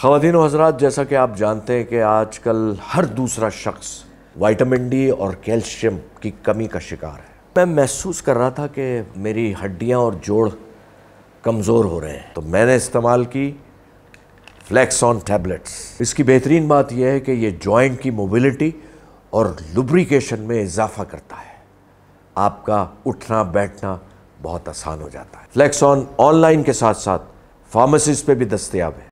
खातिन हजरात जैसा कि आप जानते हैं कि आजकल हर दूसरा शख्स वाइटामिन डी और कैल्शियम की कमी का शिकार है मैं महसूस कर रहा था कि मेरी हड्डियां और जोड़ कमज़ोर हो रहे हैं तो मैंने इस्तेमाल की फ्लैक्स ऑन टैबलेट्स इसकी बेहतरीन बात यह है कि ये जॉइंट की मोबिलिटी और लुब्रिकेशन में इजाफा करता है आपका उठना बैठना बहुत आसान हो जाता है फ्लैक्सॉन ऑनलाइन के साथ साथ फार्मेसीज पे भी दस्तियाब है